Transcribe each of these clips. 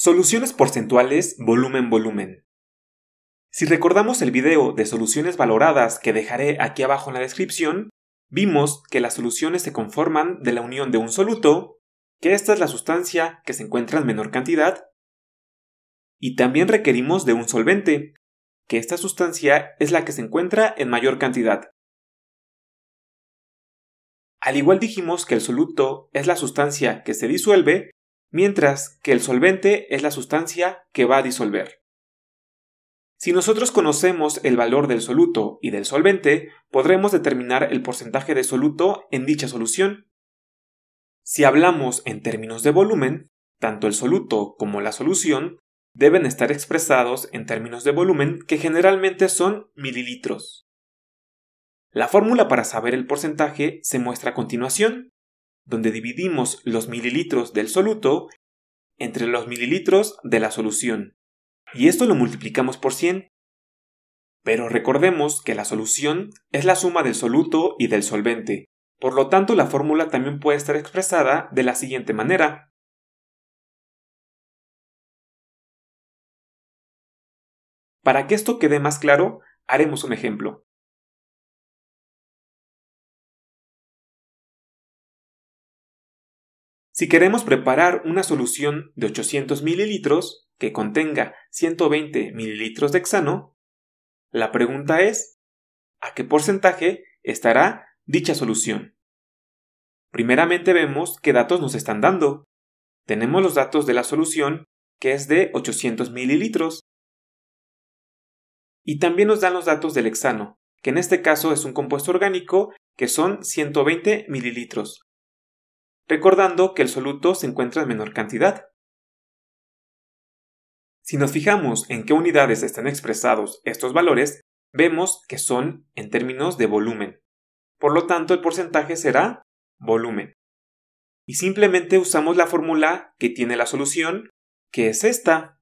Soluciones porcentuales volumen-volumen. Si recordamos el video de soluciones valoradas que dejaré aquí abajo en la descripción, vimos que las soluciones se conforman de la unión de un soluto, que esta es la sustancia que se encuentra en menor cantidad, y también requerimos de un solvente, que esta sustancia es la que se encuentra en mayor cantidad. Al igual dijimos que el soluto es la sustancia que se disuelve mientras que el solvente es la sustancia que va a disolver. Si nosotros conocemos el valor del soluto y del solvente, podremos determinar el porcentaje de soluto en dicha solución. Si hablamos en términos de volumen, tanto el soluto como la solución deben estar expresados en términos de volumen que generalmente son mililitros. La fórmula para saber el porcentaje se muestra a continuación donde dividimos los mililitros del soluto entre los mililitros de la solución. Y esto lo multiplicamos por 100. Pero recordemos que la solución es la suma del soluto y del solvente. Por lo tanto, la fórmula también puede estar expresada de la siguiente manera. Para que esto quede más claro, haremos un ejemplo. Si queremos preparar una solución de 800 mililitros que contenga 120 mililitros de hexano, la pregunta es, ¿a qué porcentaje estará dicha solución? Primeramente vemos qué datos nos están dando. Tenemos los datos de la solución, que es de 800 mililitros. Y también nos dan los datos del hexano, que en este caso es un compuesto orgánico, que son 120 mililitros, recordando que el soluto se encuentra en menor cantidad. Si nos fijamos en qué unidades están expresados estos valores, vemos que son en términos de volumen. Por lo tanto, el porcentaje será volumen. Y simplemente usamos la fórmula que tiene la solución, que es esta.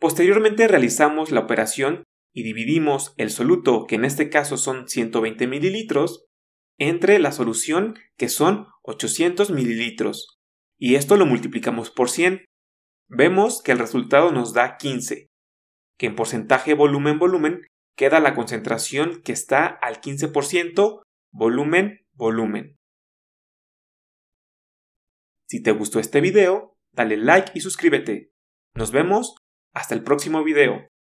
Posteriormente realizamos la operación y dividimos el soluto, que en este caso son 120 mililitros, entre la solución, que son 800 mililitros. Y esto lo multiplicamos por 100. Vemos que el resultado nos da 15, que en porcentaje volumen-volumen queda la concentración que está al 15% volumen-volumen. Si te gustó este video, dale like y suscríbete. Nos vemos hasta el próximo video.